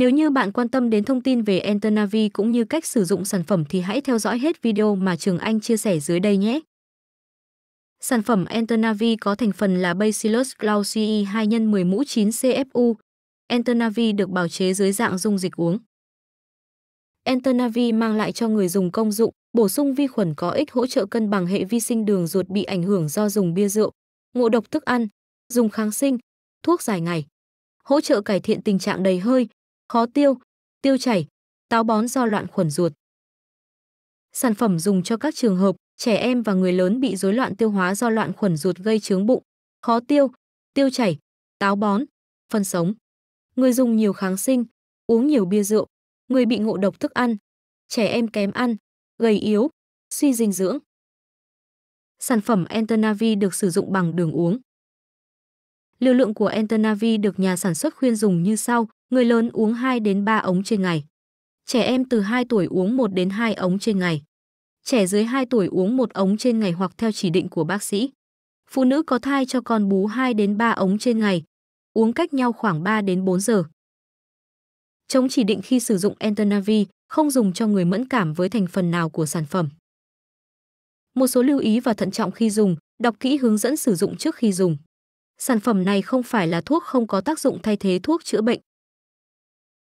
Nếu như bạn quan tâm đến thông tin về Enternavi cũng như cách sử dụng sản phẩm thì hãy theo dõi hết video mà Trường Anh chia sẻ dưới đây nhé. Sản phẩm Enternavi có thành phần là Bacillus clausii 2 x 10 mũ 9 CFU. Enternavi được bào chế dưới dạng dung dịch uống. Enternavi mang lại cho người dùng công dụng, bổ sung vi khuẩn có ích hỗ trợ cân bằng hệ vi sinh đường ruột bị ảnh hưởng do dùng bia rượu, ngộ độc thức ăn, dùng kháng sinh, thuốc dài ngày. Hỗ trợ cải thiện tình trạng đầy hơi, khó tiêu, tiêu chảy, táo bón do loạn khuẩn ruột. Sản phẩm dùng cho các trường hợp trẻ em và người lớn bị rối loạn tiêu hóa do loạn khuẩn ruột gây chướng bụng, khó tiêu, tiêu chảy, táo bón, phân sống. Người dùng nhiều kháng sinh, uống nhiều bia rượu, người bị ngộ độc thức ăn, trẻ em kém ăn, gầy yếu, suy dinh dưỡng. Sản phẩm Enternavi được sử dụng bằng đường uống. Liều lượng của Enternavi được nhà sản xuất khuyên dùng như sau: Người lớn uống 2 đến 3 ống trên ngày. Trẻ em từ 2 tuổi uống 1 đến 2 ống trên ngày. Trẻ dưới 2 tuổi uống 1 ống trên ngày hoặc theo chỉ định của bác sĩ. Phụ nữ có thai cho con bú 2 đến 3 ống trên ngày, uống cách nhau khoảng 3 đến 4 giờ. Chống chỉ định khi sử dụng Enternavi, không dùng cho người mẫn cảm với thành phần nào của sản phẩm. Một số lưu ý và thận trọng khi dùng, đọc kỹ hướng dẫn sử dụng trước khi dùng. Sản phẩm này không phải là thuốc không có tác dụng thay thế thuốc chữa bệnh.